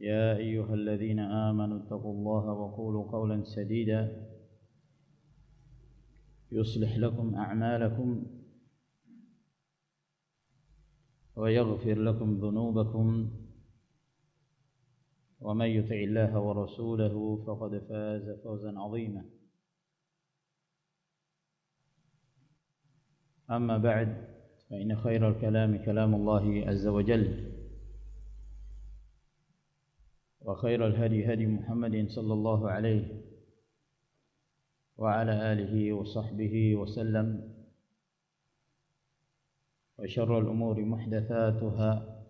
يا أيها الذين آمنوا اتقوا الله وقولوا قولا سديدا يصلح لكم أعمالكم ويغفر لكم ذنوبكم ومن يطع الله ورسوله فقد فاز فوزا عظيما أما بعد فإن خير الكلام كلام الله عز وجل وخير الهدي هدي محمد صلى الله عليه وعلى آله وصحبه وسلم وشر الأمور محدثاتها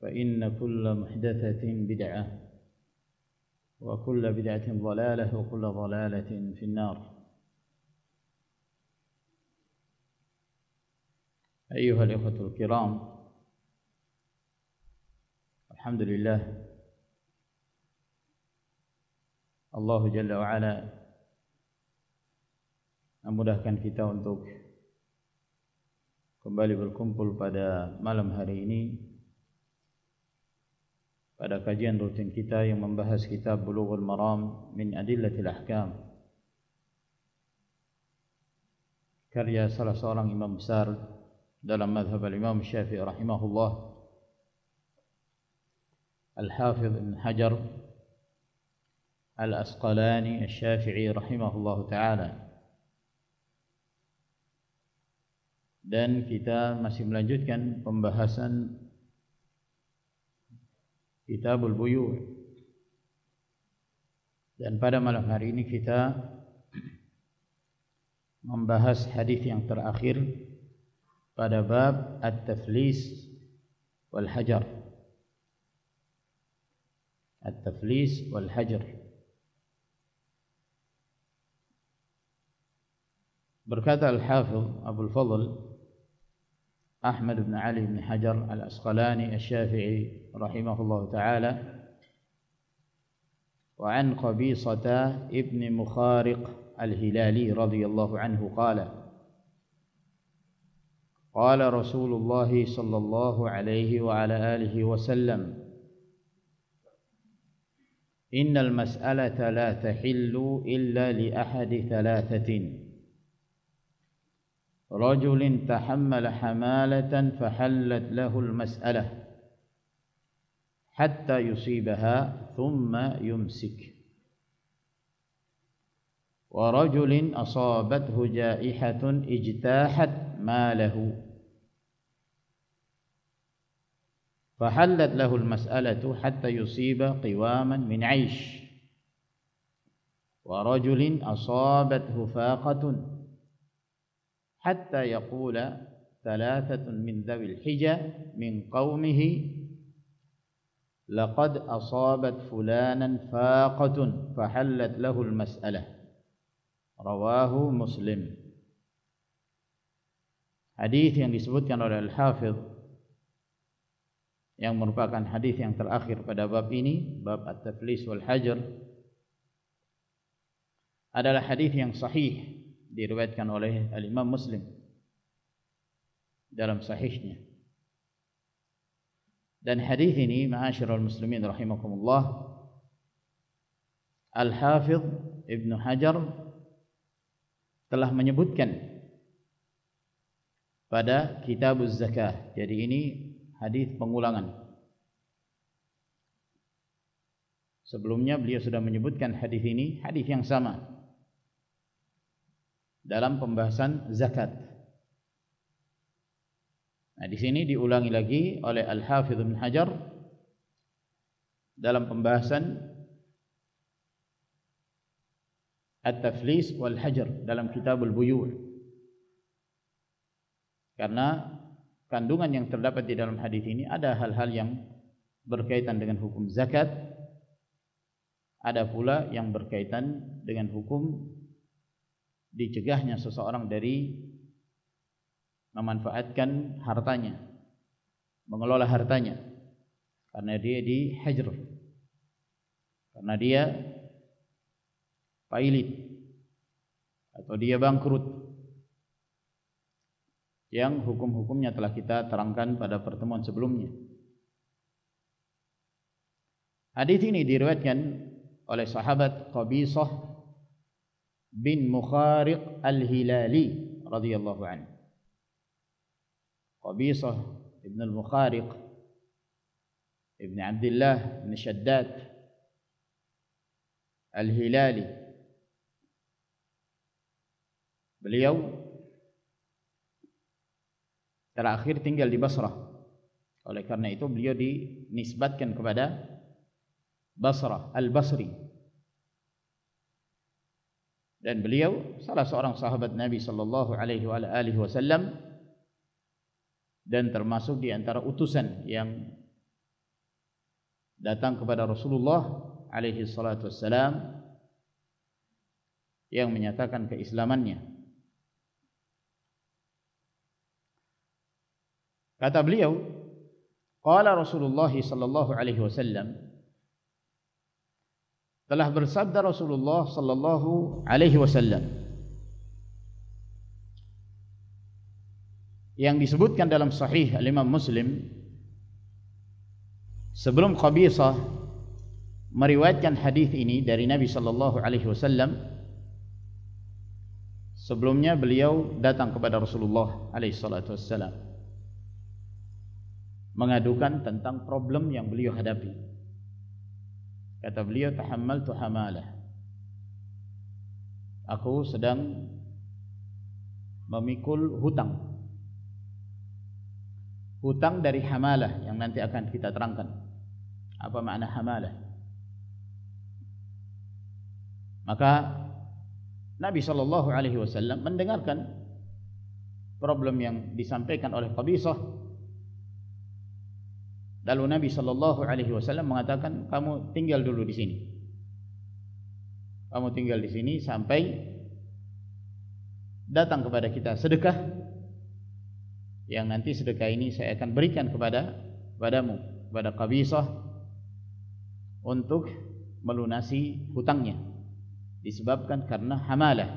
فإن كل محدثة بدعة وكل بدعة ضلالة وكل ضلالة في النار أيها الإخوة الكرام الحمد لله Allah جل وعلا memudahkan kita untuk kembali berkumpul pada malam hari ini pada kajian rutin kita yang membahas kitab Bulughul Maram min Adillatil Ahkam karya salah seorang imam besar dalam mazhab al-imam syafi'i rahimahullah الحافظ بن حجر الأسقلاني الشافعي رحمه الله ta'ala dan kita masih melanjutkan pembahasan Kitabul Buyu dan pada malam hari ini kita membahas hadis yang terakhir pada bab at-taflis wal hajar التفليس والهجر بركات الحافظ أبو الفضل أحمد بن علي بن حجر الأسقلاني الشافعي رحمه الله تعالى وعن قبيصة ابن مخارق الهلالي رضي الله عنه قال قال رسول الله صلى الله عليه وعلى آله وسلم إن المسألة لا تحل إلا لأحد ثلاثة رجل تحمل حمالة فحلت له المسألة حتى يصيبها ثم يمسك ورجل أصابته جائحة اجتاحت ماله فحلت له المسألة حتى يصيب قواما من عيش ورجل أصابته فاقة حتى يقول ثلاثة من ذوي الحجة من قومه لقد أصابت فلانا فاقة فحلت له المسألة رواه مسلم حديث yang disebutkan oleh Al-Hafidh yang merupakan hadis yang terakhir pada bab ini, bab at tablis wal Hajar adalah hadis yang sahih diriwayatkan oleh Al-Imam Muslim dalam sahihnya. Dan hadis ini, ma'asyiral muslimin rahimakumullah, Al-Hafiz Ibn Hajar telah menyebutkan pada kitabuz zakah. Jadi ini hadis pengulangan. Sebelumnya beliau sudah menyebutkan hadis ini, hadis yang sama dalam pembahasan zakat. Nah, di sini diulangi lagi oleh Al-Hafidz Ibnu Hajar dalam pembahasan At-Taflis wal Hajar dalam Kitabul Buyu'. Karena kandungan yang terdapat di dalam hadis ini ada hal-hal yang berkaitan dengan hukum zakat, ada pula yang berkaitan dengan hukum dicegahnya seseorang dari memanfaatkan hartanya, mengelola hartanya karena dia di hajr. Karena dia pailit atau dia bangkrut yang hukum-hukumnya telah kita terangkan pada pertemuan sebelumnya. Hadis ini diriwayatkan oleh sahabat Qabisah bin Mukhariq Al-Hilali radhiyallahu anhu. Qabisah ibn Al-Mukhariq ibn Abdullah bin Shaddad Al-Hilali. Beliau terakhir tinggal di Basrah. Oleh karena itu beliau dinisbatkan kepada Basrah, Al-Basri. Dan beliau salah seorang sahabat Nabi sallallahu alaihi wasallam dan termasuk di antara utusan yang datang kepada Rasulullah alaihi salatu yang menyatakan keislamannya. Kata beliau, qala Rasulullah sallallahu alaihi wasallam telah bersabda Rasulullah sallallahu alaihi wasallam yang disebutkan dalam sahih Imam Muslim sebelum Qabisah meriwayatkan hadis ini dari Nabi sallallahu alaihi wasallam sebelumnya beliau datang kepada Rasulullah alaihi salatu wasallam mengadukan tentang problem yang beliau hadapi. Kata beliau, "Tahammal tu hamalah." Aku sedang memikul hutang. Hutang dari hamalah yang nanti akan kita terangkan. Apa makna hamalah? Maka Nabi sallallahu alaihi wasallam mendengarkan problem yang disampaikan oleh Qabisah Lalu Nabi sallallahu alaihi wasallam mengatakan, "Kamu tinggal dulu di sini." Kamu tinggal di sini sampai datang kepada kita sedekah yang nanti sedekah ini saya akan berikan kepada kepadamu, kepada Qabisah untuk melunasi hutangnya disebabkan karena hamalah.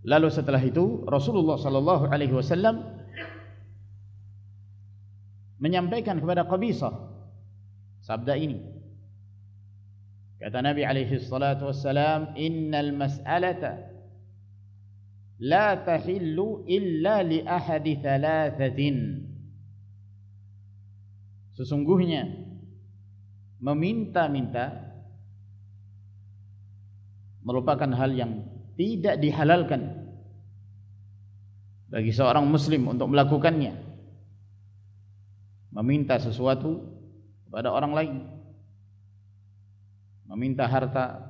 Lalu setelah itu Rasulullah sallallahu alaihi wasallam menyampaikan kepada Qabisah sabda ini. Kata Nabi alaihi salatu wassalam, "Innal mas'alata la tahillu illa li ahadi thalathatin." Sesungguhnya meminta-minta merupakan hal yang tidak dihalalkan bagi seorang muslim untuk melakukannya meminta sesuatu kepada orang lain meminta harta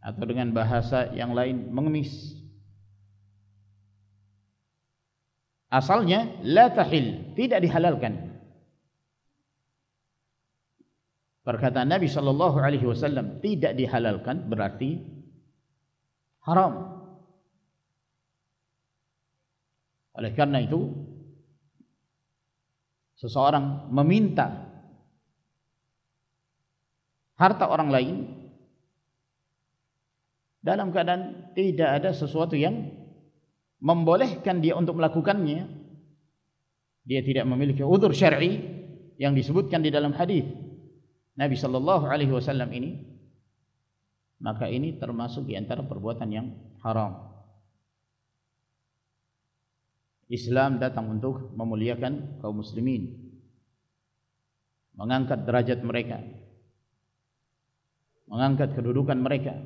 atau dengan bahasa yang lain mengemis asalnya la tahil tidak dihalalkan perkataan Nabi Shallallahu alaihi wasallam tidak dihalalkan berarti haram oleh karena itu seseorang meminta harta orang lain dalam keadaan tidak ada sesuatu yang membolehkan dia untuk melakukannya dia tidak memiliki udzur syar'i yang disebutkan di dalam hadis Nabi sallallahu alaihi wasallam ini maka ini termasuk di antara perbuatan yang haram Islam datang untuk memuliakan kaum muslimin mengangkat derajat mereka mengangkat kedudukan mereka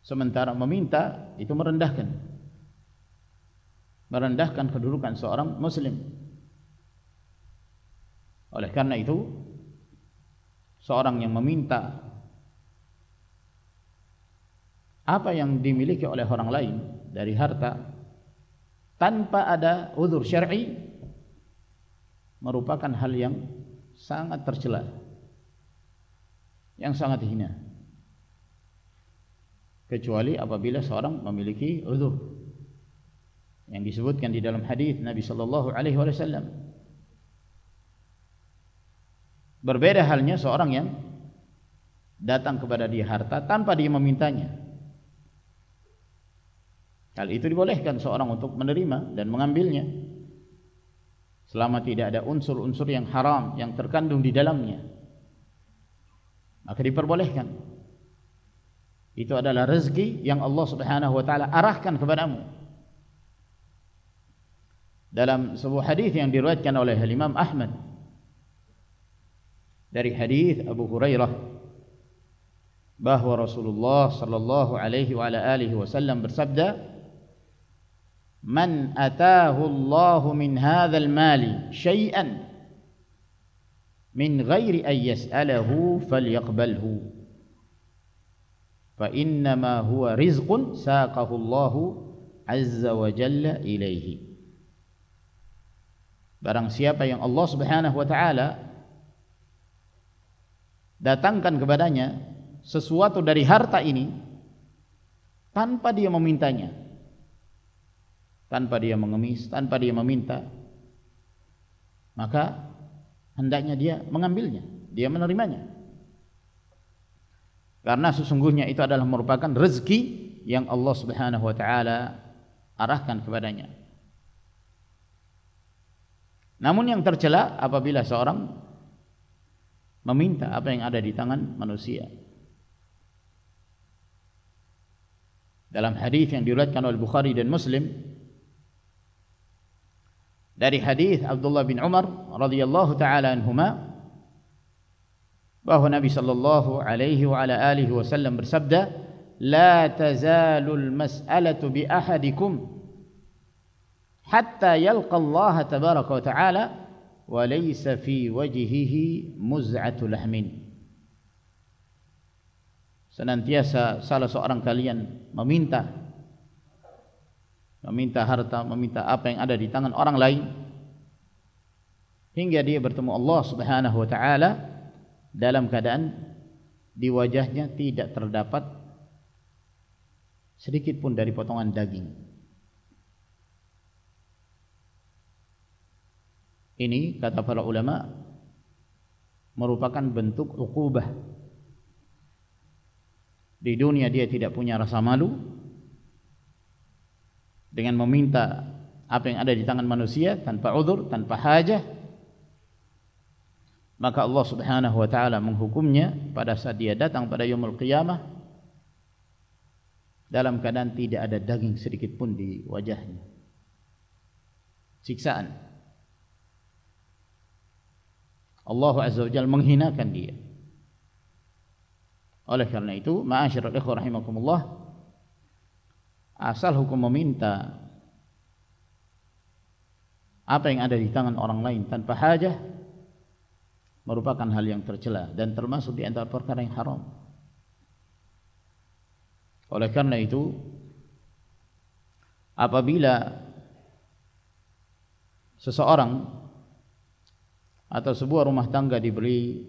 sementara meminta itu merendahkan merendahkan kedudukan seorang muslim oleh karena itu seorang yang meminta apa yang dimiliki oleh orang lain dari harta tanpa ada udzur syar'i merupakan hal yang sangat tercela yang sangat hina kecuali apabila seorang memiliki udzur yang disebutkan di dalam hadis Nabi sallallahu alaihi wasallam berbeda halnya seorang yang datang kepada dia harta tanpa dia memintanya Hal itu dibolehkan seorang untuk menerima dan mengambilnya selama tidak ada unsur-unsur yang haram yang terkandung di dalamnya. Maka diperbolehkan. Itu adalah rezeki yang Allah Subhanahu wa taala arahkan kepadamu. Dalam sebuah hadis yang diriwayatkan oleh Imam Ahmad dari hadis Abu Hurairah bahwa Rasulullah sallallahu alaihi wa alihi wasallam bersabda man atahu Allahu min hadzal mali syai'an min ghairi an yas'alahu falyaqbalhu fa هو huwa rizqun saqahu Allahu azza wa Barang siapa yang Allah Subhanahu wa taala datangkan kepadanya sesuatu dari harta ini tanpa dia memintanya tanpa dia mengemis, tanpa dia meminta, maka hendaknya dia mengambilnya, dia menerimanya. Karena sesungguhnya itu adalah merupakan rezeki yang Allah Subhanahu wa taala arahkan kepadanya. Namun yang tercela apabila seorang meminta apa yang ada di tangan manusia. Dalam hadis yang diriwayatkan oleh Bukhari dan Muslim, dari hadis Abdullah bin Umar radhiyallahu taala anhuma bahwa Nabi sallallahu alaihi wa ala alihi wasallam bersabda la tazalul mas'alatu bi ahadikum hatta yalqa Allah tabaraka wa taala wa laysa fi wajhihi muz'atu lahmin senantiasa salah seorang kalian meminta meminta harta, meminta apa yang ada di tangan orang lain hingga dia bertemu Allah Subhanahu wa taala dalam keadaan di wajahnya tidak terdapat sedikit pun dari potongan daging. Ini kata para ulama merupakan bentuk uqubah. Di dunia dia tidak punya rasa malu, dengan meminta apa yang ada di tangan manusia tanpa udzur, tanpa hajah maka Allah Subhanahu wa taala menghukumnya pada saat dia datang pada yaumul qiyamah dalam keadaan tidak ada daging sedikit pun di wajahnya siksaan Allah Azza wa Jalla menghinakan dia oleh kerana itu Maashirul ikhwah rahimakumullah asal hukum meminta apa yang ada di tangan orang lain tanpa hajah merupakan hal yang tercela dan termasuk di antara perkara yang haram. Oleh karena itu apabila seseorang atau sebuah rumah tangga diberi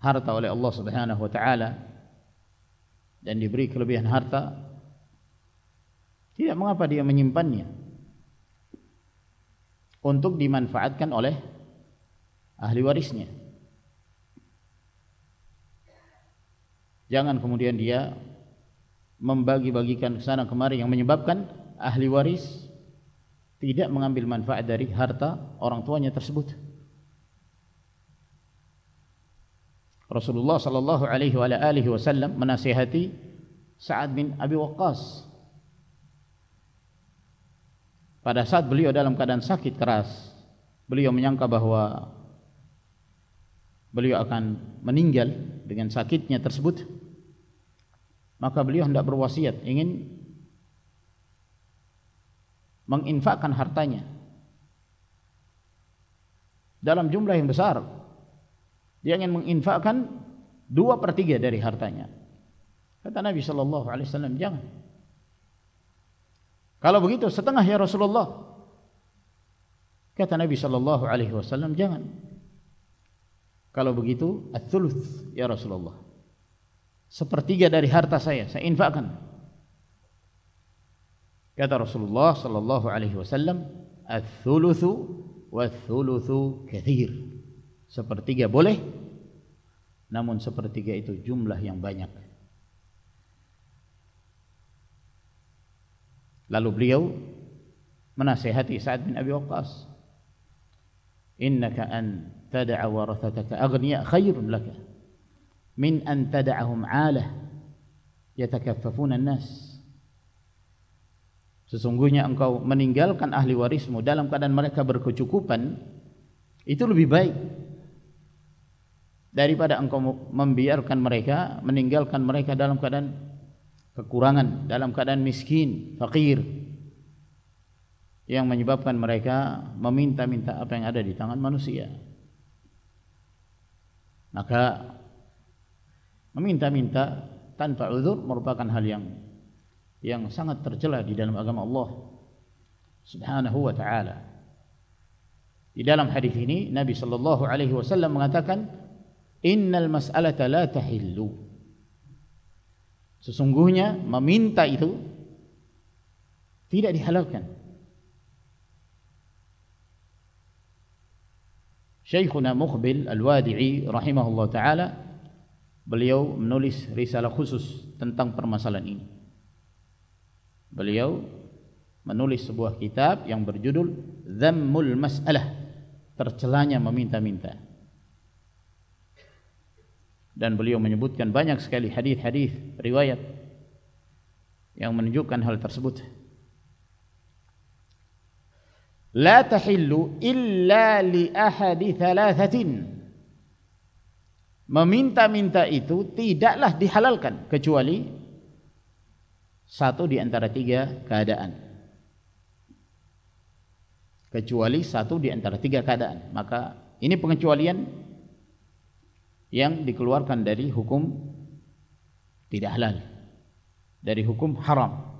harta oleh Allah Subhanahu wa taala dan diberi kelebihan harta, tidak mengapa dia menyimpannya untuk dimanfaatkan oleh ahli warisnya. Jangan kemudian dia membagi-bagikan ke sana kemari yang menyebabkan ahli waris tidak mengambil manfaat dari harta orang tuanya tersebut. Rasulullah sallallahu alaihi wa alihi wasallam menasihati Sa'ad bin Abi Waqqas pada saat beliau dalam keadaan sakit keras beliau menyangka bahwa beliau akan meninggal dengan sakitnya tersebut maka beliau hendak berwasiat ingin menginfakkan hartanya dalam jumlah yang besar Dia ingin menginfakkan dua per tiga dari hartanya. Kata Nabi Shallallahu Alaihi Wasallam, jangan. Kalau begitu setengah ya Rasulullah. Kata Nabi Shallallahu Alaihi Wasallam, jangan. Kalau begitu atsulus ya Rasulullah. Sepertiga dari harta saya saya infakkan. Kata Rasulullah Shallallahu Alaihi Wasallam, atsulus wa atsulus kathir sepertiga boleh namun sepertiga itu jumlah yang banyak lalu beliau menasihati Sa'ad bin Abi Waqqas innaka an tad'a warathataka aghniya khairun laka min an tad'ahum 'alah yatakaffafuna an-nas sesungguhnya engkau meninggalkan ahli warismu dalam keadaan mereka berkecukupan itu lebih baik daripada engkau membiarkan mereka meninggalkan mereka dalam keadaan kekurangan dalam keadaan miskin fakir yang menyebabkan mereka meminta-minta apa yang ada di tangan manusia maka meminta-minta tanpa uzur merupakan hal yang yang sangat tercela di dalam agama Allah Subhanahu wa taala di dalam hadis ini Nabi sallallahu alaihi wasallam mengatakan innal mas'alata la tahillu sesungguhnya meminta itu tidak dihalalkan Syekhuna Muqbil Al-Wadi'i rahimahullah taala beliau menulis risalah khusus tentang permasalahan ini beliau menulis sebuah kitab yang berjudul Dhammul Mas'alah tercelanya meminta-minta dan beliau menyebutkan banyak sekali hadis-hadis riwayat yang menunjukkan hal tersebut. لا tahillu illa li ahadi Meminta-minta itu tidaklah dihalalkan kecuali satu di antara tiga keadaan. Kecuali satu di antara tiga keadaan. Maka ini pengecualian yang dikeluarkan dari hukum tidak halal, dari hukum haram.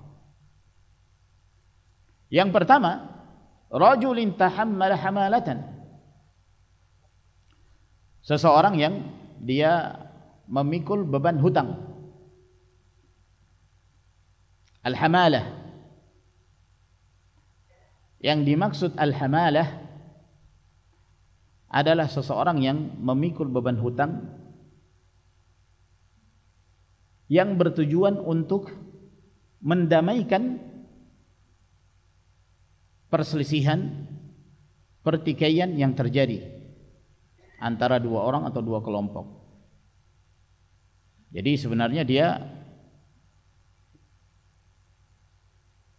Yang pertama, rajulin tahammala hamalatan. Seseorang yang dia memikul beban hutang. Al-hamalah. Yang dimaksud al-hamalah adalah seseorang yang memikul beban hutang yang bertujuan untuk mendamaikan perselisihan pertikaian yang terjadi antara dua orang atau dua kelompok. Jadi sebenarnya dia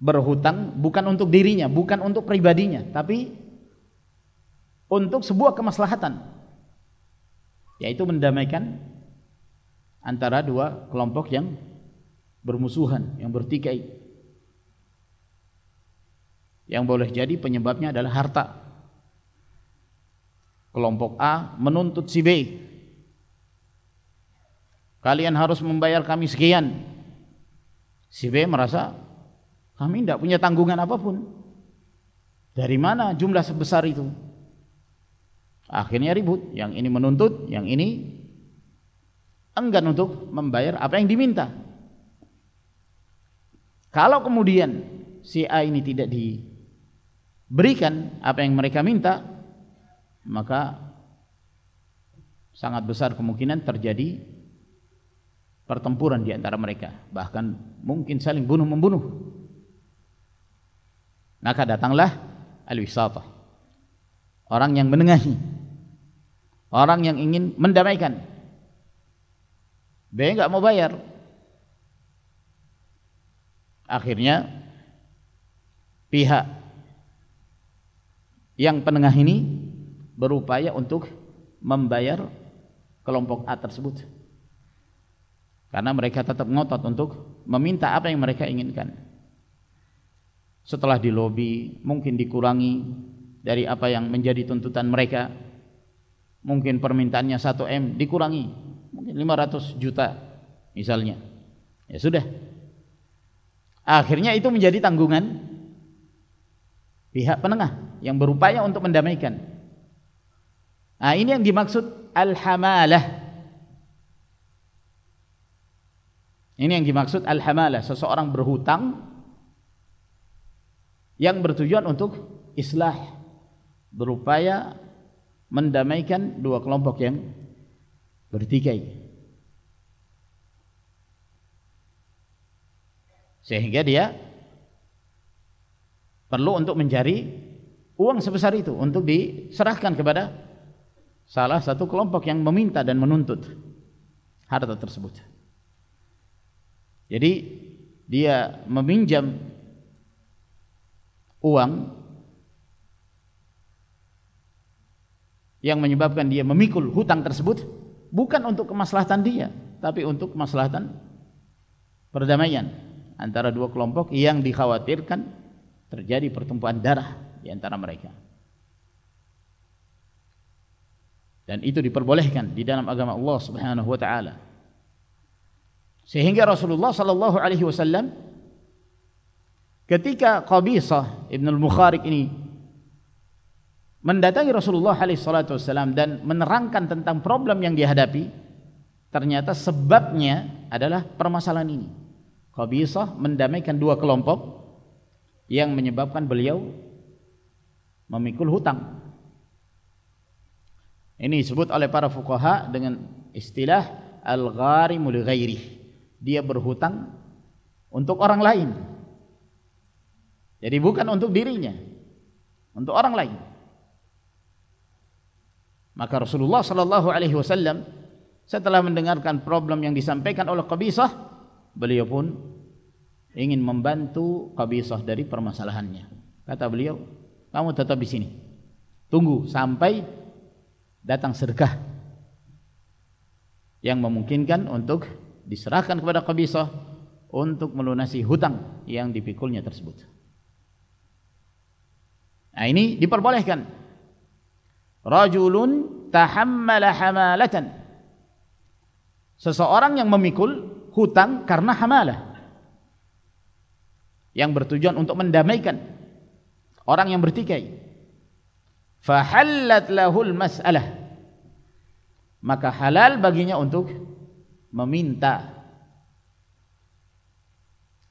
berhutang bukan untuk dirinya, bukan untuk pribadinya, tapi untuk sebuah kemaslahatan yaitu mendamaikan antara dua kelompok yang bermusuhan, yang bertikai. Yang boleh jadi penyebabnya adalah harta. Kelompok A menuntut si B. Kalian harus membayar kami sekian. Si B merasa kami tidak punya tanggungan apapun. Dari mana jumlah sebesar itu? Akhirnya ribut, yang ini menuntut, yang ini enggan untuk membayar apa yang diminta. Kalau kemudian si A ini tidak diberikan apa yang mereka minta, maka sangat besar kemungkinan terjadi pertempuran di antara mereka, bahkan mungkin saling bunuh-membunuh. Maka datanglah al-wisata. Orang yang menengahi Orang yang ingin mendamaikan. Dia nggak mau bayar. Akhirnya pihak yang penengah ini berupaya untuk membayar kelompok A tersebut. Karena mereka tetap ngotot untuk meminta apa yang mereka inginkan. Setelah dilobi, mungkin dikurangi dari apa yang menjadi tuntutan mereka, mungkin permintaannya 1 M dikurangi mungkin 500 juta misalnya ya sudah akhirnya itu menjadi tanggungan pihak penengah yang berupaya untuk mendamaikan nah ini yang dimaksud al-hamalah ini yang dimaksud al-hamalah seseorang berhutang yang bertujuan untuk islah berupaya mendamaikan dua kelompok yang bertikai. Sehingga dia perlu untuk mencari uang sebesar itu untuk diserahkan kepada salah satu kelompok yang meminta dan menuntut harta tersebut. Jadi dia meminjam uang yang menyebabkan dia memikul hutang tersebut bukan untuk kemaslahatan dia, tapi untuk kemaslahatan perdamaian antara dua kelompok yang dikhawatirkan terjadi pertumpahan darah di antara mereka. Dan itu diperbolehkan di dalam agama Allah Subhanahu wa taala. Sehingga Rasulullah sallallahu alaihi wasallam ketika Qabisah Ibn al-Mukharik ini mendatangi Rasulullah SAW dan menerangkan tentang problem yang dihadapi, ternyata sebabnya adalah permasalahan ini. Qabisah mendamaikan dua kelompok yang menyebabkan beliau memikul hutang. Ini disebut oleh para fukaha dengan istilah al-gharimul ghairih. Dia berhutang untuk orang lain. Jadi bukan untuk dirinya, untuk orang lain. Maka Rasulullah sallallahu alaihi wasallam setelah mendengarkan problem yang disampaikan oleh Qabisah, beliau pun ingin membantu Qabisah dari permasalahannya. Kata beliau, "Kamu tetap di sini. Tunggu sampai datang sedekah yang memungkinkan untuk diserahkan kepada Qabisah untuk melunasi hutang yang dipikulnya tersebut." Nah, ini diperbolehkan Rajulun tahammala hamalatan. Seseorang yang memikul hutang karena hamalah. Yang bertujuan untuk mendamaikan orang yang bertikai. Fahallat lahul mas'alah. Maka halal baginya untuk meminta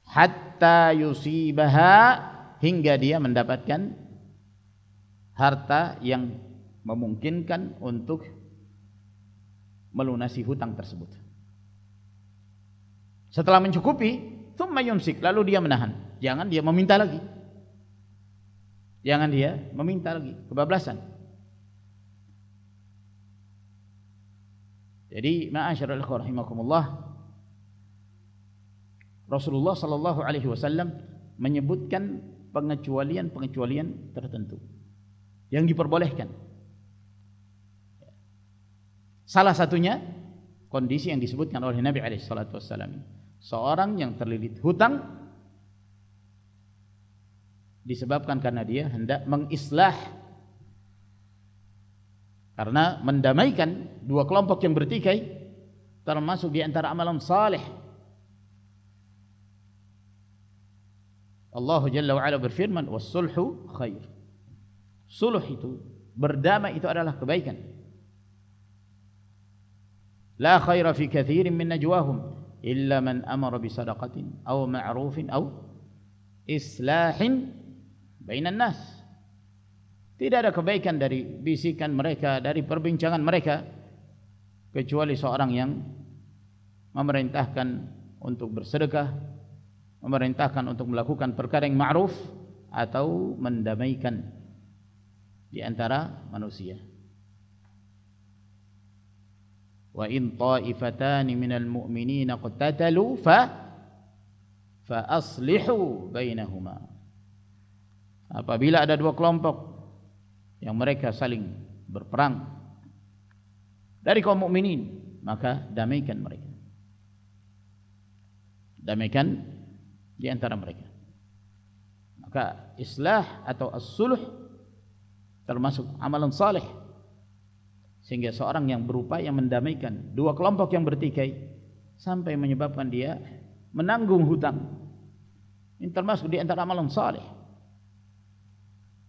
hatta yusibaha hingga dia mendapatkan harta yang memungkinkan untuk melunasi hutang tersebut. Setelah mencukupi, thumma yumsik, lalu dia menahan. Jangan dia meminta lagi. Jangan dia meminta lagi, kebablasan. Jadi, ma'asyiral ikhwah rahimakumullah, Rasulullah sallallahu alaihi wasallam menyebutkan pengecualian-pengecualian tertentu yang diperbolehkan Salah satunya kondisi yang disebutkan oleh Nabi alaihi salatu wasallam. Seorang yang terlilit hutang disebabkan karena dia hendak mengislah karena mendamaikan dua kelompok yang bertikai termasuk di antara amalan saleh Allah Jalla wa'ala berfirman was-sulhu khair sulh itu berdamai itu adalah kebaikan لا خير في كثير من نجواهم إلا من أمر بصدقة أو معروف أو إصلاح بين الناس. tidak ada kebaikan dari bisikan mereka dari perbincangan mereka kecuali seorang yang memerintahkan untuk bersedekah memerintahkan untuk melakukan perkara yang ma'ruf atau mendamaikan di antara manusia wa in min al-mu'minin qatatalu fa fa aslihu bainahuma apabila ada dua kelompok yang mereka saling berperang dari kaum mukminin maka damaikan mereka damaikan di antara mereka maka islah atau as-sulh termasuk amalan saleh sehingga seorang yang berupa yang mendamaikan dua kelompok yang bertikai sampai menyebabkan dia menanggung hutang. Ini termasuk di antara amalan saleh.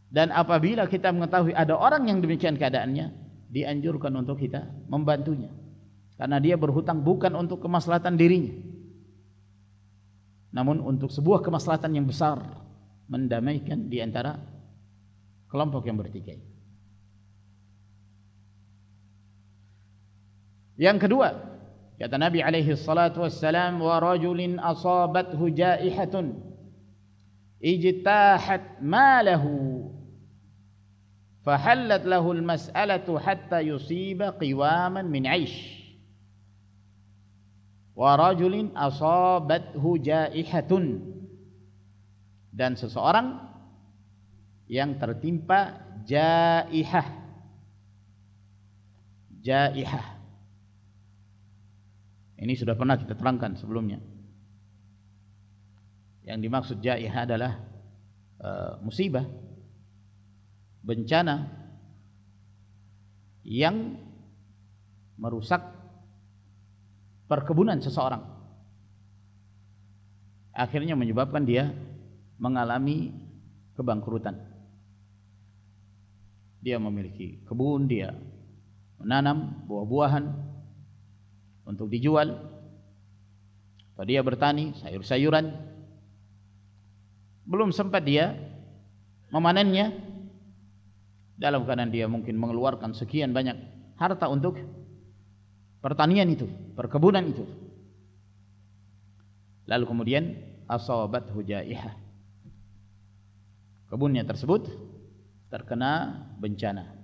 Dan apabila kita mengetahui ada orang yang demikian keadaannya, dianjurkan untuk kita membantunya. Karena dia berhutang bukan untuk kemaslahatan dirinya. Namun untuk sebuah kemaslahatan yang besar mendamaikan di antara kelompok yang bertikai. Yang kedua, kata Nabi alaihi salatu wassalam, "Wa rajulin asabathu jaihatun ijtahat malahu fahallat lahu al-mas'alatu hatta yusiba qiwaman min 'aish." Wa rajulin asabathu jaihatun dan seseorang yang tertimpa jaihah jaihah ini sudah pernah kita terangkan sebelumnya. Yang dimaksud jaiha adalah e, musibah, bencana yang merusak perkebunan seseorang. Akhirnya menyebabkan dia mengalami kebangkrutan. Dia memiliki kebun, dia menanam buah-buahan, untuk dijual atau dia bertani sayur-sayuran belum sempat dia memanennya dalam keadaan dia mungkin mengeluarkan sekian banyak harta untuk pertanian itu, perkebunan itu. Lalu kemudian asabat hujaiha. Kebunnya tersebut terkena bencana.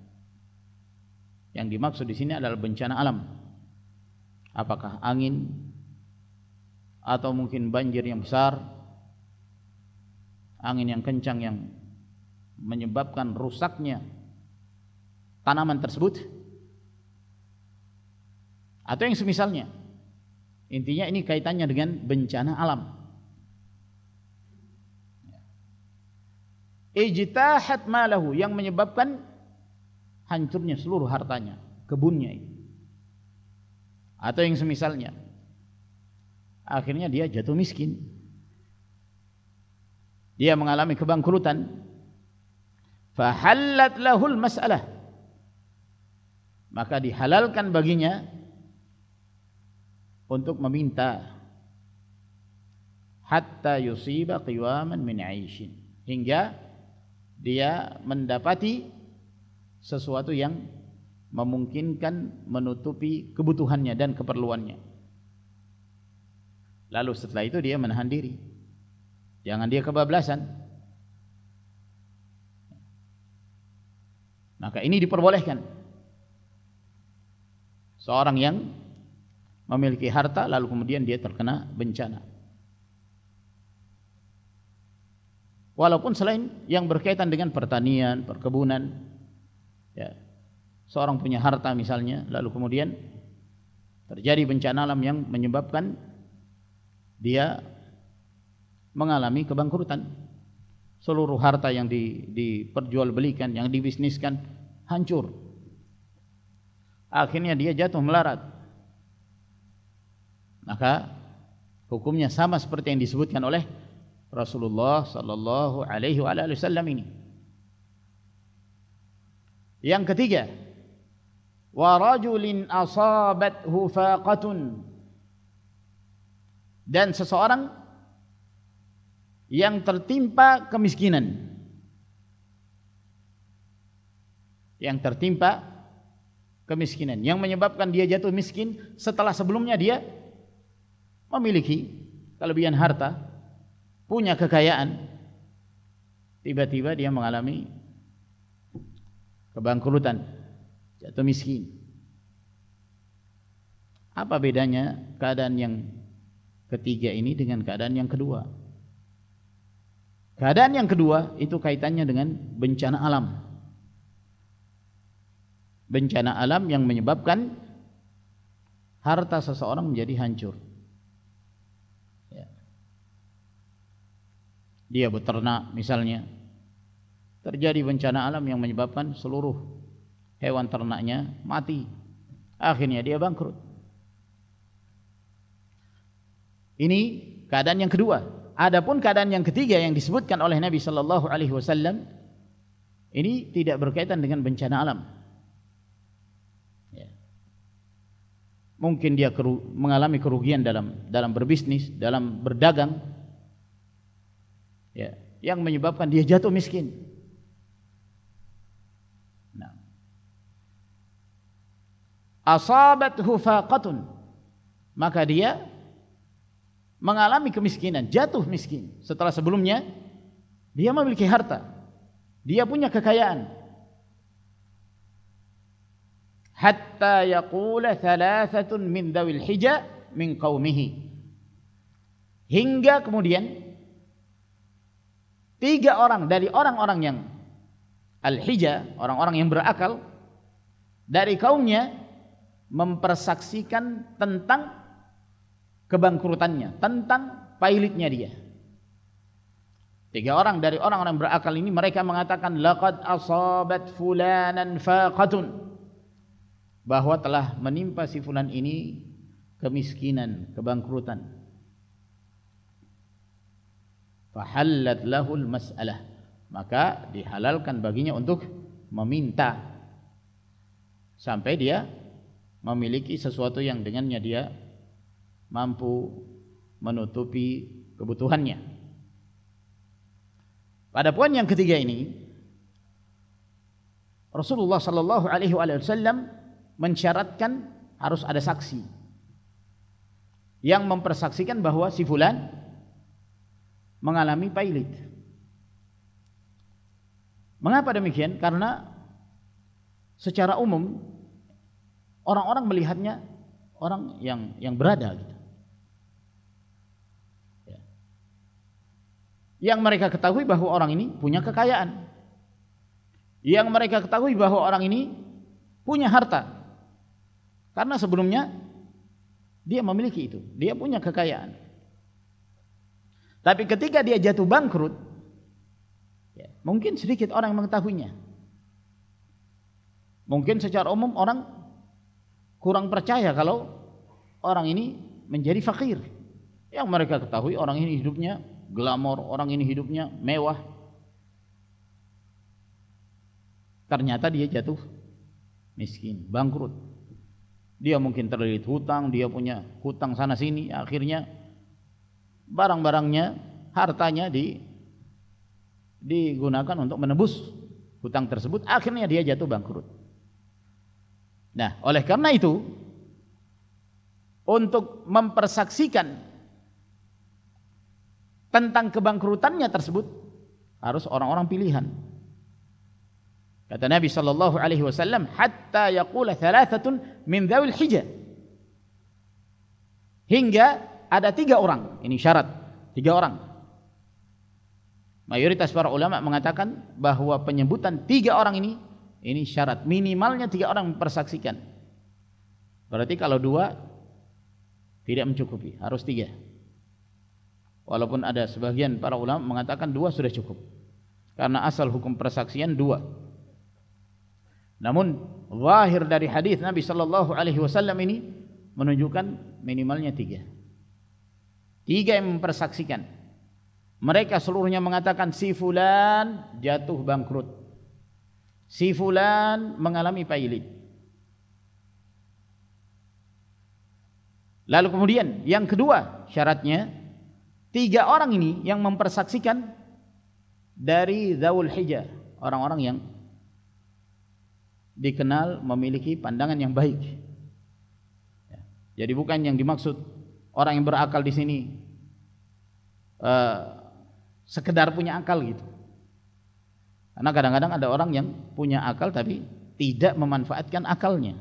Yang dimaksud di sini adalah bencana alam apakah angin atau mungkin banjir yang besar angin yang kencang yang menyebabkan rusaknya tanaman tersebut atau yang semisalnya intinya ini kaitannya dengan bencana alam ijtahat malahu yang menyebabkan hancurnya seluruh hartanya kebunnya itu atau yang semisalnya. Akhirnya dia jatuh miskin. Dia mengalami kebangkrutan. Fahallat lahul masalah. Maka dihalalkan baginya untuk meminta hatta yusiba qiwaman min aishin hingga dia mendapati sesuatu yang memungkinkan menutupi kebutuhannya dan keperluannya. Lalu setelah itu dia menahan diri. Jangan dia kebablasan. Maka ini diperbolehkan. Seorang yang memiliki harta lalu kemudian dia terkena bencana. Walaupun selain yang berkaitan dengan pertanian, perkebunan, ya, seorang punya harta misalnya lalu kemudian terjadi bencana alam yang menyebabkan dia mengalami kebangkrutan seluruh harta yang di, diperjualbelikan yang dibisniskan hancur akhirnya dia jatuh melarat maka hukumnya sama seperti yang disebutkan oleh Rasulullah sallallahu alaihi wasallam ini yang ketiga dan seseorang yang tertimpa kemiskinan yang tertimpa kemiskinan yang menyebabkan dia jatuh miskin setelah sebelumnya dia memiliki kelebihan harta punya kekayaan tiba-tiba dia mengalami kebangkrutan jatuh miskin. Apa bedanya keadaan yang ketiga ini dengan keadaan yang kedua? Keadaan yang kedua itu kaitannya dengan bencana alam. Bencana alam yang menyebabkan harta seseorang menjadi hancur. Ya. Dia beternak misalnya. Terjadi bencana alam yang menyebabkan seluruh hewan ternaknya mati. Akhirnya dia bangkrut. Ini keadaan yang kedua. Adapun keadaan yang ketiga yang disebutkan oleh Nabi Shallallahu Alaihi Wasallam ini tidak berkaitan dengan bencana alam. Ya. Mungkin dia mengalami kerugian dalam dalam berbisnis, dalam berdagang, ya, yang menyebabkan dia jatuh miskin. Nah, asabat hufaqatun maka dia mengalami kemiskinan, jatuh miskin. Setelah sebelumnya dia memiliki harta, dia punya kekayaan. Hatta yaqula thalathatun min dawil hija min qaumihi. Hingga kemudian tiga orang dari orang-orang yang al-hija, orang-orang yang berakal dari kaumnya mempersaksikan tentang kebangkrutannya, tentang pailitnya dia. Tiga orang dari orang-orang berakal ini mereka mengatakan laqad asabat fulanan faqatun bahwa telah menimpa si fulan ini kemiskinan, kebangkrutan. Fahallat lahul mas'alah. Maka dihalalkan baginya untuk meminta sampai dia memiliki sesuatu yang dengannya dia mampu menutupi kebutuhannya. Pada poin yang ketiga ini, Rasulullah Shallallahu Alaihi Wasallam mensyaratkan harus ada saksi yang mempersaksikan bahwa si fulan mengalami pailit. Mengapa demikian? Karena secara umum orang-orang melihatnya orang yang yang berada gitu. Ya. Yang mereka ketahui bahwa orang ini punya kekayaan. Yang mereka ketahui bahwa orang ini punya harta. Karena sebelumnya dia memiliki itu, dia punya kekayaan. Tapi ketika dia jatuh bangkrut, ya, mungkin sedikit orang yang mengetahuinya. Mungkin secara umum orang kurang percaya kalau orang ini menjadi fakir. Yang mereka ketahui orang ini hidupnya glamor, orang ini hidupnya mewah. Ternyata dia jatuh miskin, bangkrut. Dia mungkin terlilit hutang, dia punya hutang sana sini, akhirnya barang-barangnya, hartanya di digunakan untuk menebus hutang tersebut, akhirnya dia jatuh bangkrut. Nah, oleh karena itu untuk mempersaksikan tentang kebangkrutannya tersebut harus orang-orang pilihan. Kata Nabi sallallahu alaihi wasallam, "Hatta yaqula thalathatun min dzawil hijah." Hingga ada tiga orang, ini syarat, tiga orang. Mayoritas para ulama mengatakan bahwa penyebutan tiga orang ini ini syarat minimalnya tiga orang mempersaksikan. Berarti kalau dua tidak mencukupi, harus tiga. Walaupun ada sebagian para ulama mengatakan dua sudah cukup. Karena asal hukum persaksian dua. Namun zahir dari hadis Nabi Shallallahu Alaihi Wasallam ini menunjukkan minimalnya tiga. Tiga yang mempersaksikan. Mereka seluruhnya mengatakan si fulan jatuh bangkrut si fulan mengalami pailit. Lalu kemudian yang kedua syaratnya tiga orang ini yang mempersaksikan dari Zawul Hijjah, orang-orang yang dikenal memiliki pandangan yang baik. Ya, jadi bukan yang dimaksud orang yang berakal di sini uh, sekedar punya akal gitu. Karena kadang-kadang ada orang yang punya akal tapi tidak memanfaatkan akalnya,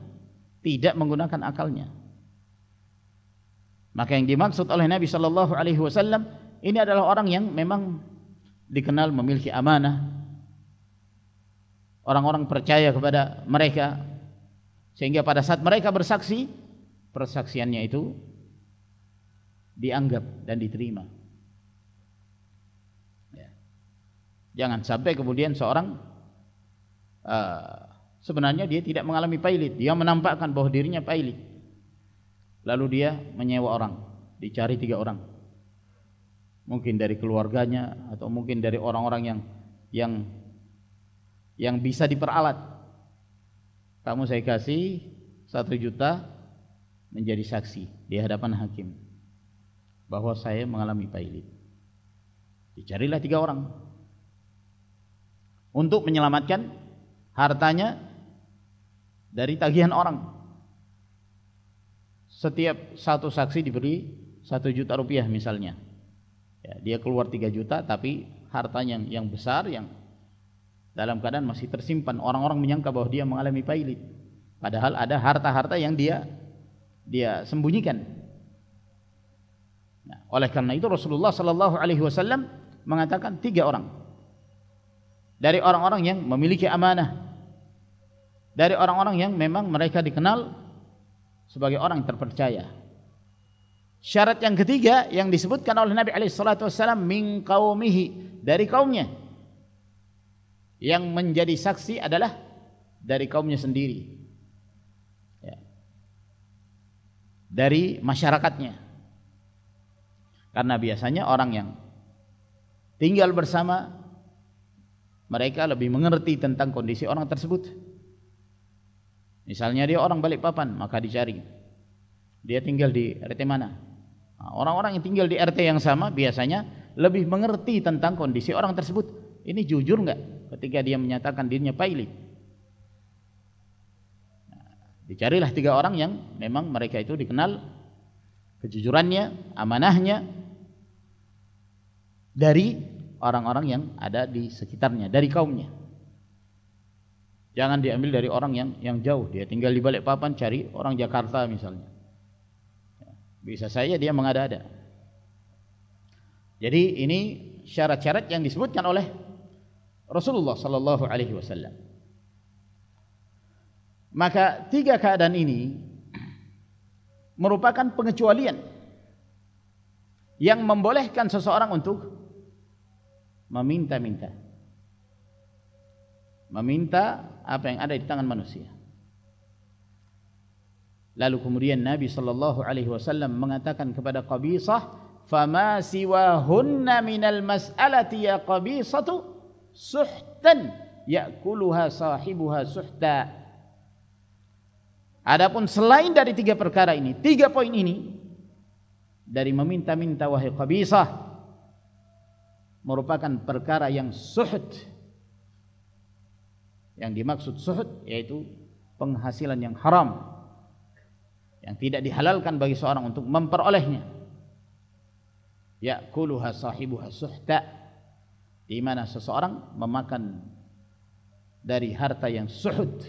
tidak menggunakan akalnya. Maka yang dimaksud oleh Nabi Shallallahu Alaihi Wasallam ini adalah orang yang memang dikenal memiliki amanah. Orang-orang percaya kepada mereka sehingga pada saat mereka bersaksi persaksiannya itu dianggap dan diterima. Jangan sampai kemudian seorang uh, sebenarnya dia tidak mengalami pailit, dia menampakkan bahwa dirinya pailit. Lalu dia menyewa orang, dicari tiga orang. Mungkin dari keluarganya atau mungkin dari orang-orang yang yang yang bisa diperalat. Kamu saya kasih satu juta menjadi saksi di hadapan hakim bahwa saya mengalami pailit. Dicarilah tiga orang untuk menyelamatkan hartanya dari tagihan orang. Setiap satu saksi diberi satu juta rupiah misalnya. Ya, dia keluar tiga juta tapi hartanya yang, yang besar yang dalam keadaan masih tersimpan orang-orang menyangka bahwa dia mengalami pailit padahal ada harta-harta yang dia dia sembunyikan nah, oleh karena itu Rasulullah Shallallahu Alaihi Wasallam mengatakan tiga orang dari orang-orang yang memiliki amanah dari orang-orang yang memang mereka dikenal sebagai orang yang terpercaya syarat yang ketiga yang disebutkan oleh Nabi alaihi salatu wasallam min qaumihi dari kaumnya yang menjadi saksi adalah dari kaumnya sendiri ya. dari masyarakatnya karena biasanya orang yang tinggal bersama mereka lebih mengerti tentang kondisi orang tersebut. Misalnya dia orang balik papan, maka dicari. Dia tinggal di RT mana? Nah, orang-orang yang tinggal di RT yang sama biasanya lebih mengerti tentang kondisi orang tersebut. Ini jujur nggak ketika dia menyatakan dirinya Pailit? Nah, dicarilah tiga orang yang memang mereka itu dikenal kejujurannya, amanahnya dari orang-orang yang ada di sekitarnya dari kaumnya. Jangan diambil dari orang yang yang jauh. Dia tinggal di balik papan cari orang Jakarta misalnya. Ya, bisa saja dia mengada-ada. Jadi ini syarat-syarat yang disebutkan oleh Rasulullah sallallahu alaihi wasallam. Maka tiga keadaan ini merupakan pengecualian yang membolehkan seseorang untuk meminta-minta. Meminta apa yang ada di tangan manusia. Lalu kemudian Nabi sallallahu alaihi wasallam mengatakan kepada Qabisah, "Fama siwahunna minal mas'alati ya Qabisatu suhtan ya'kuluha sahibuha suhta." Adapun selain dari tiga perkara ini, tiga poin ini dari meminta-minta wahai Qabisah, merupakan perkara yang suhud. Yang dimaksud suhud yaitu penghasilan yang haram yang tidak dihalalkan bagi seorang untuk memperolehnya. Ya'kuluha sahibuha suhta di mana seseorang memakan dari harta yang suhud,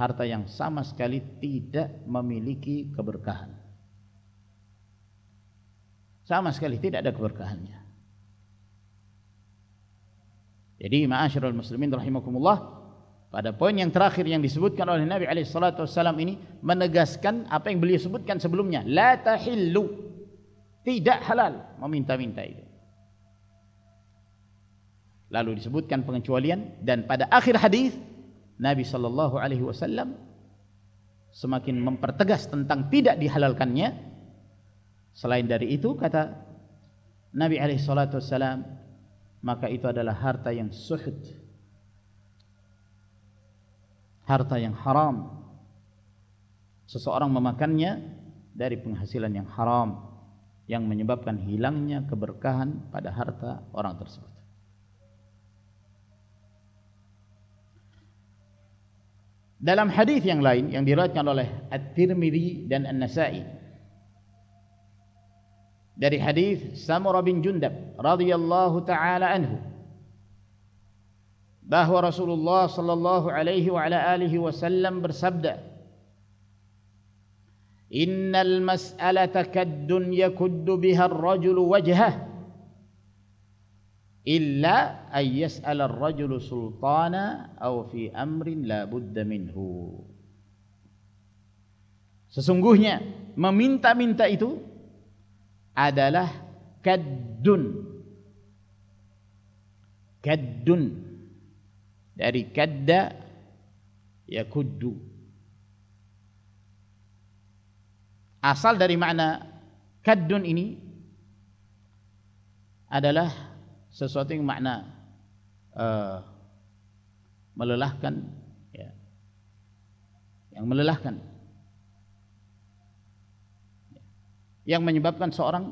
harta yang sama sekali tidak memiliki keberkahan. Sama sekali tidak ada keberkahannya. Jadi ma'asyiral muslimin rahimakumullah pada poin yang terakhir yang disebutkan oleh Nabi alaihi salatu wasallam ini menegaskan apa yang beliau sebutkan sebelumnya la tahillu tidak halal meminta-minta itu. Lalu disebutkan pengecualian dan pada akhir hadis Nabi sallallahu alaihi wasallam semakin mempertegas tentang tidak dihalalkannya. Selain dari itu kata Nabi alaihi salatu wasallam maka itu adalah harta yang suhud harta yang haram seseorang memakannya dari penghasilan yang haram yang menyebabkan hilangnya keberkahan pada harta orang tersebut dalam hadis yang lain yang diriwayatkan oleh At-Tirmidzi dan An-Nasa'i dari hadis Samurah bin Jundab radhiyallahu taala anhu bahwa Rasulullah sallallahu alaihi wa ala alihi wasallam bersabda Innal mas'alata kaddun yakuddu biha ar-rajulu wajhah illa ay yas'ala ar-rajulu sultana aw fi amrin la budda minhu Sesungguhnya meminta-minta itu adalah kaddun. Kaddun dari kadda yakuddu. Asal dari makna kaddun ini adalah sesuatu yang makna uh, melelahkan ya. yang melelahkan yang menyebabkan seorang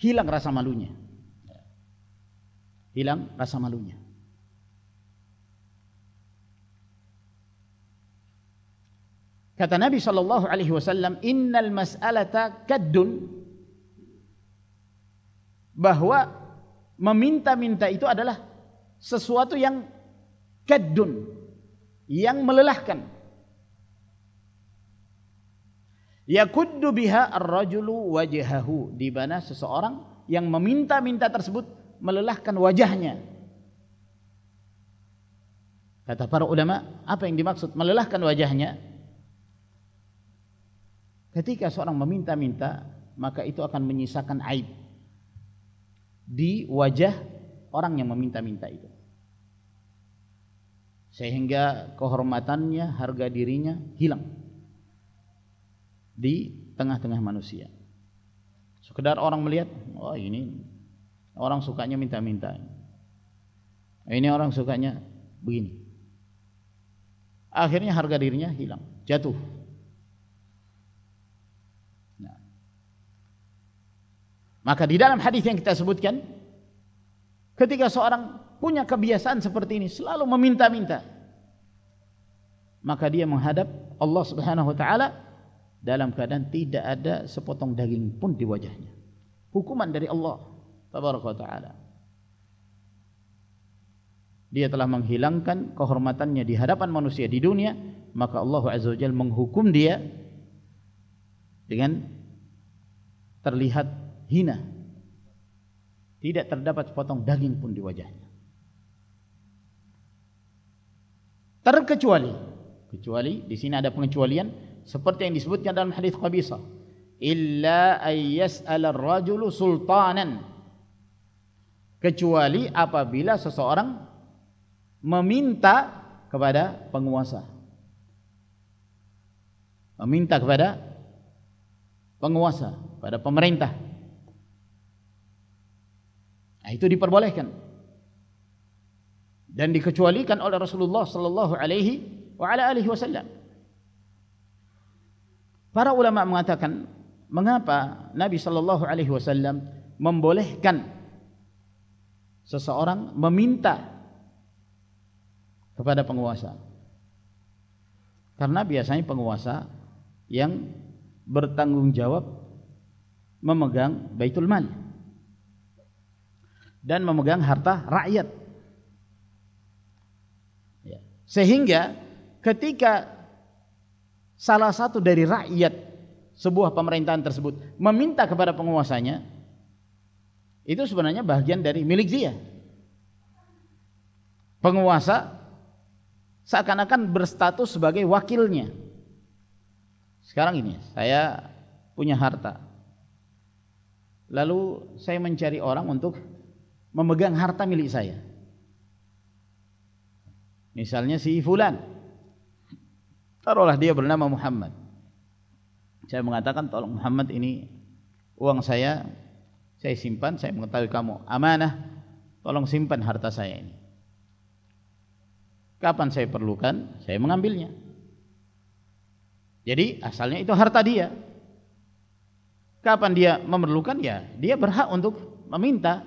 hilang rasa malunya. Hilang rasa malunya. Kata Nabi sallallahu alaihi wasallam, "Innal mas'alata kaddun." Bahwa meminta-minta itu adalah sesuatu yang kaddun, yang melelahkan. Yakuddu biha ar-rajulu wajhahu di mana seseorang yang meminta-minta tersebut melelahkan wajahnya. Kata para ulama, apa yang dimaksud melelahkan wajahnya? Ketika seorang meminta-minta, maka itu akan menyisakan aib di wajah orang yang meminta-minta itu. Sehingga kehormatannya, harga dirinya hilang di tengah-tengah manusia. Sekedar orang melihat, oh, ini orang sukanya minta-minta. Ini orang sukanya begini. Akhirnya harga dirinya hilang, jatuh. Nah. Maka di dalam hadis yang kita sebutkan, ketika seorang punya kebiasaan seperti ini, selalu meminta-minta, maka dia menghadap Allah Subhanahu wa taala dalam keadaan tidak ada sepotong daging pun di wajahnya hukuman dari Allah tabaraka taala dia telah menghilangkan kehormatannya di hadapan manusia di dunia maka Allah azza wajalla menghukum dia dengan terlihat hina tidak terdapat sepotong daging pun di wajahnya terkecuali kecuali di sini ada pengecualian seperti yang disebutkan dalam hadis Qabisah illa ayyas'al rajulu sultanan kecuali apabila seseorang meminta kepada penguasa meminta kepada penguasa pada pemerintah nah, itu diperbolehkan dan dikecualikan oleh Rasulullah sallallahu alaihi wa alihi wasallam Para ulama mengatakan, mengapa Nabi Shallallahu Alaihi Wasallam membolehkan seseorang meminta kepada penguasa? Karena biasanya penguasa yang bertanggung jawab memegang baitul mal dan memegang harta rakyat. Ya. Sehingga ketika salah satu dari rakyat sebuah pemerintahan tersebut meminta kepada penguasanya itu sebenarnya bagian dari milik dia. Penguasa seakan-akan berstatus sebagai wakilnya. Sekarang ini saya punya harta. Lalu saya mencari orang untuk memegang harta milik saya. Misalnya si fulan Taruhlah dia bernama Muhammad. Saya mengatakan tolong Muhammad ini uang saya saya simpan, saya mengetahui kamu amanah, tolong simpan harta saya ini. Kapan saya perlukan, saya mengambilnya. Jadi asalnya itu harta dia. Kapan dia memerlukan ya, dia berhak untuk meminta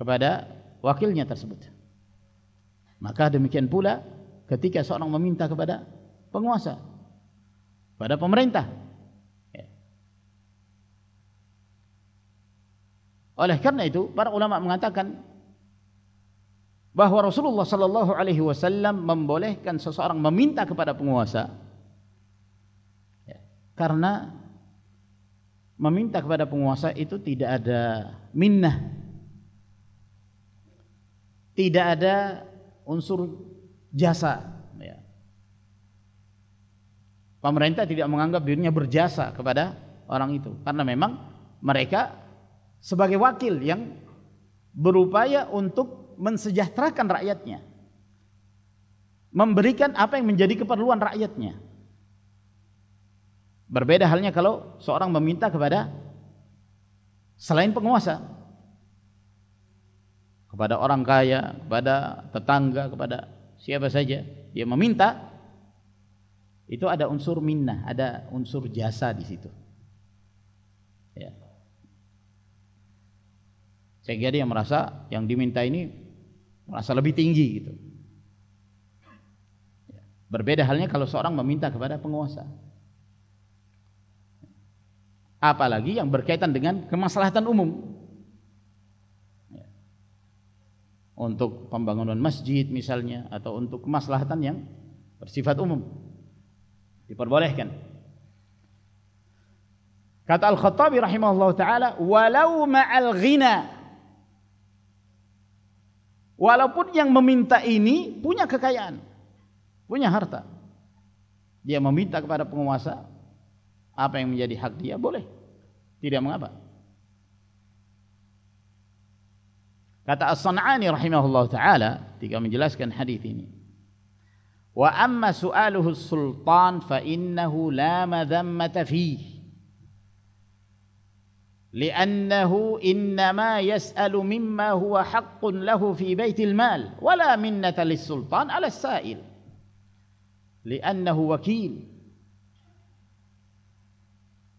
kepada wakilnya tersebut. Maka demikian pula ketika seorang meminta kepada penguasa, pada pemerintah. Ya. Oleh karena itu, para ulama mengatakan bahwa Rasulullah Shallallahu Alaihi Wasallam membolehkan seseorang meminta kepada penguasa ya, karena meminta kepada penguasa itu tidak ada minnah tidak ada unsur jasa. Ya. Pemerintah tidak menganggap dirinya berjasa kepada orang itu karena memang mereka sebagai wakil yang berupaya untuk mensejahterakan rakyatnya, memberikan apa yang menjadi keperluan rakyatnya. Berbeda halnya kalau seorang meminta kepada selain penguasa, kepada orang kaya, kepada tetangga, kepada siapa saja dia meminta itu ada unsur minnah, ada unsur jasa di situ. Ya. Saya kira dia merasa yang diminta ini merasa lebih tinggi gitu. Ya. Berbeda halnya kalau seorang meminta kepada penguasa. Apalagi yang berkaitan dengan kemaslahatan umum. untuk pembangunan masjid misalnya atau untuk kemaslahatan yang bersifat umum diperbolehkan kata Al-Khattabi rahimahullah taala walau ma'al ghina walaupun yang meminta ini punya kekayaan punya harta dia meminta kepada penguasa apa yang menjadi hak dia boleh tidak mengapa Kata As-San'ani rahimahullah taala ketika menjelaskan hadis ini. Wa amma su'aluhu sultan fa innahu la madhammata fihi. لأنه إنما يسأل مما هو حق له في بيت المال ولا منة للسلطان على السائل لأنه وكيل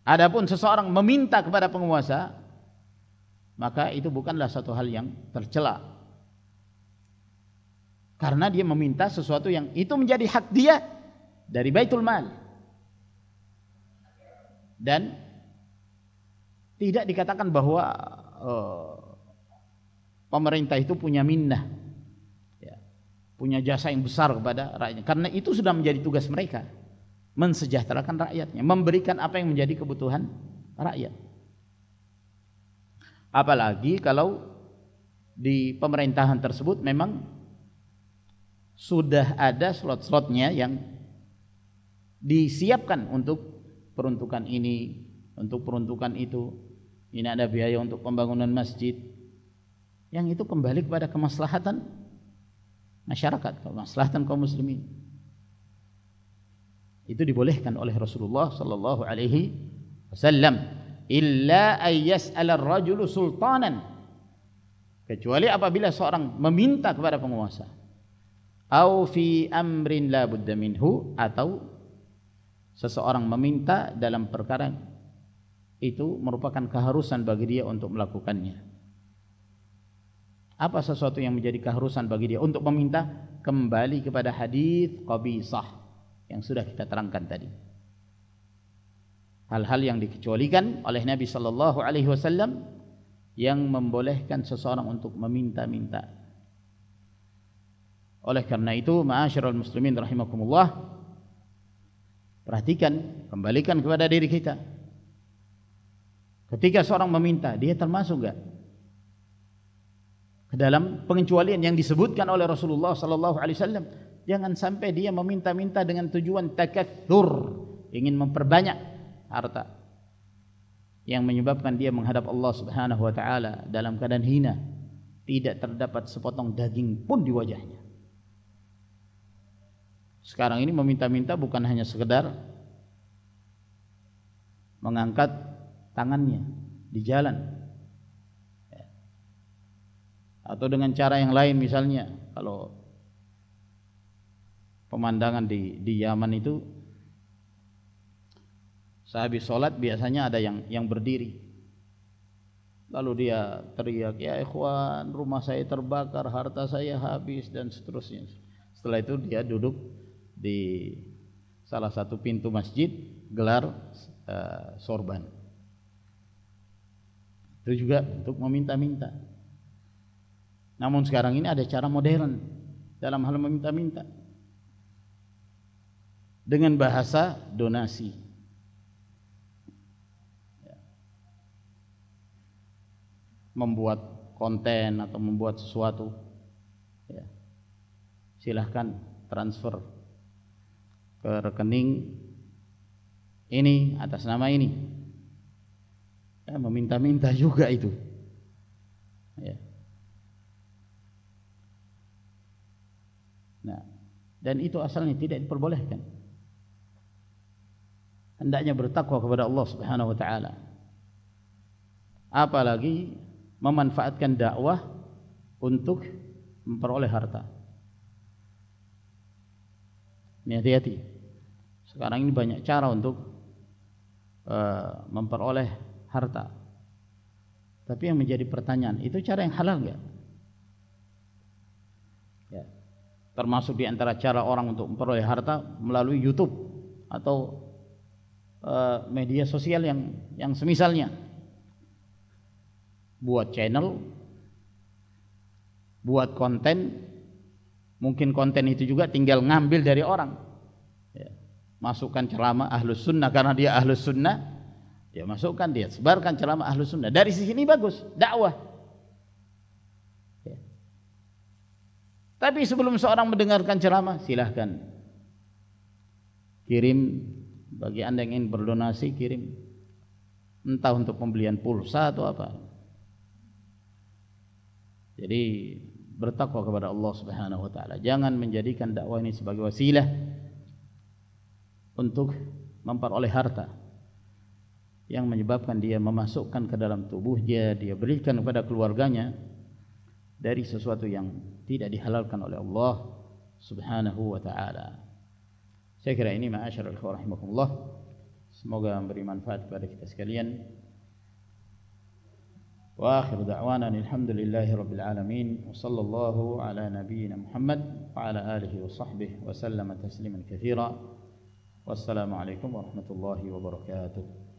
Adapun seseorang meminta kepada penguasa maka itu bukanlah satu hal yang tercela. Karena dia meminta sesuatu yang itu menjadi hak dia dari Baitul Mal. Dan tidak dikatakan bahwa uh, pemerintah itu punya minnah ya, punya jasa yang besar kepada rakyatnya karena itu sudah menjadi tugas mereka mensejahterakan rakyatnya memberikan apa yang menjadi kebutuhan rakyat Apalagi kalau di pemerintahan tersebut memang sudah ada slot-slotnya yang disiapkan untuk peruntukan ini, untuk peruntukan itu. Ini ada biaya untuk pembangunan masjid. Yang itu kembali kepada kemaslahatan masyarakat, kemaslahatan kaum muslimin. Itu dibolehkan oleh Rasulullah sallallahu alaihi wasallam illa ayyas alar rajulu sultanan kecuali apabila seorang meminta kepada penguasa au fi amrin la budda minhu atau seseorang meminta dalam perkara itu merupakan keharusan bagi dia untuk melakukannya apa sesuatu yang menjadi keharusan bagi dia untuk meminta kembali kepada hadis qabisah yang sudah kita terangkan tadi hal-hal yang dikecualikan oleh Nabi sallallahu alaihi wasallam yang membolehkan seseorang untuk meminta-minta. Oleh karena itu, ma'asyiral muslimin rahimakumullah, perhatikan, kembalikan kepada diri kita. Ketika seorang meminta, dia termasuk enggak ke dalam pengecualian yang disebutkan oleh Rasulullah sallallahu alaihi wasallam? Jangan sampai dia meminta-minta dengan tujuan takatsur, ingin memperbanyak harta yang menyebabkan dia menghadap Allah Subhanahu wa taala dalam keadaan hina, tidak terdapat sepotong daging pun di wajahnya. Sekarang ini meminta-minta bukan hanya sekedar mengangkat tangannya di jalan ya, atau dengan cara yang lain misalnya kalau pemandangan di di Yaman itu Sehabis sholat biasanya ada yang yang berdiri. Lalu dia teriak, ya ikhwan rumah saya terbakar, harta saya habis dan seterusnya. Setelah itu dia duduk di salah satu pintu masjid gelar uh, sorban. Itu juga untuk meminta-minta. Namun sekarang ini ada cara modern dalam hal meminta-minta. Dengan bahasa donasi. membuat konten atau membuat sesuatu ya, silahkan transfer ke rekening ini atas nama ini ya, meminta-minta juga itu ya. nah dan itu asalnya tidak diperbolehkan hendaknya bertakwa kepada Allah Subhanahu wa taala apalagi memanfaatkan dakwah untuk memperoleh harta. Ini hati-hati. Sekarang ini banyak cara untuk uh, memperoleh harta. Tapi yang menjadi pertanyaan, itu cara yang halal enggak? Ya. Termasuk di antara cara orang untuk memperoleh harta melalui YouTube atau uh, media sosial yang yang semisalnya buat channel, buat konten, mungkin konten itu juga tinggal ngambil dari orang. Ya. Masukkan ceramah ahlus sunnah karena dia ahlus sunnah, dia masukkan dia sebarkan ceramah ahlus sunnah. Dari sisi ini bagus, dakwah. Ya. Tapi sebelum seorang mendengarkan ceramah, silahkan kirim bagi anda yang ingin berdonasi kirim entah untuk pembelian pulsa atau apa Jadi bertakwa kepada Allah Subhanahu wa taala. Jangan menjadikan dakwah ini sebagai wasilah untuk memperoleh harta yang menyebabkan dia memasukkan ke dalam tubuhnya, dia, berikan kepada keluarganya dari sesuatu yang tidak dihalalkan oleh Allah Subhanahu wa taala. Saya kira ini ma'asyiral ikhwan Semoga memberi manfaat kepada kita sekalian. وآخر دعوانا الحمد لله رب العالمين وصلى الله على نبينا محمد وعلى آله وصحبه وسلم تسليما كثيرا والسلام عليكم ورحمة الله وبركاته